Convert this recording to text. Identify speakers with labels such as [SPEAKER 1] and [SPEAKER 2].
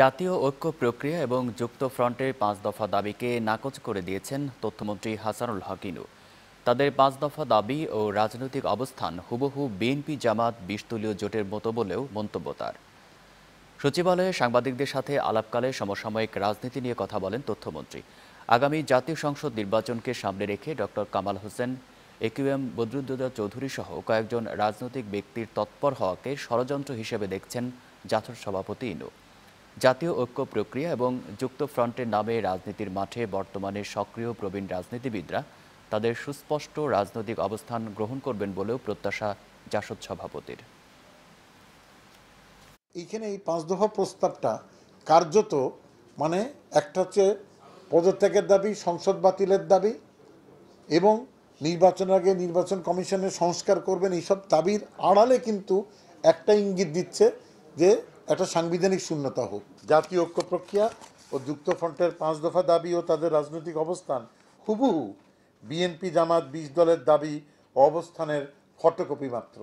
[SPEAKER 1] জাতীয় ঐক্য প্রক্রিয়া এবং যুক্তফ্রন্টের পাঁচ দফা দাবিকে নাকচ করে দিয়েছেন তথ্যমন্ত্রী হাসানুল হকিনু তাদের পাঁচ দফা দাবি ও রাজনৈতিক অবস্থান হুবহু বিএনপি জামাত বিশতলীয় জোটের মতো বলেও মন্তব্য তার সচিবালয়ে সাংবাদিকদের সাথে আলাপকালে সমসাময়িক রাজনীতি নিয়ে কথা বলেন তথ্যমন্ত্রী আগামী জাতীয় সংসদ নির্বাচনকে সামনে রেখে ডক্টর কামাল হোসেন একিউএম বদরুদ্দোদা চৌধুরী সহ কয়েকজন রাজনৈতিক ব্যক্তির তৎপর হওয়াকে ষড়যন্ত্র হিসেবে দেখছেন জাথর সভাপতি ইনু জাতীয় ঐক্য প্রক্রিয়া এবং যুক্তফ্রন্টের নামে রাজনীতির মাঠে বর্তমানে সক্রিয় প্রবীণ রাজনীতিবিদরা তাদের সুস্পষ্ট রাজনৈতিক অবস্থান গ্রহণ করবেন বলেও প্রত্যাশা জাসদ সভাপতির
[SPEAKER 2] এইখানে এই পাঁচ দফা প্রস্তাবটা কার্যত মানে একটা হচ্ছে পদত্যাগের দাবি সংসদ বাতিলের দাবি এবং নির্বাচনের আগে নির্বাচন কমিশনের সংস্কার করবেন এইসব দাবির আড়ালে কিন্তু একটা ইঙ্গিত দিচ্ছে যে একটা সাংবিধানিক শূন্যতা হোক জাতীয় ঐক্য প্রক্রিয়া ও যুক্ত ফ্রন্টের পাঁচ দফা দাবি ও তাদের রাজনৈতিক অবস্থান হুবহু বিএনপি জামাত বিশ দলের দাবি অবস্থানের ফটোকপি মাত্র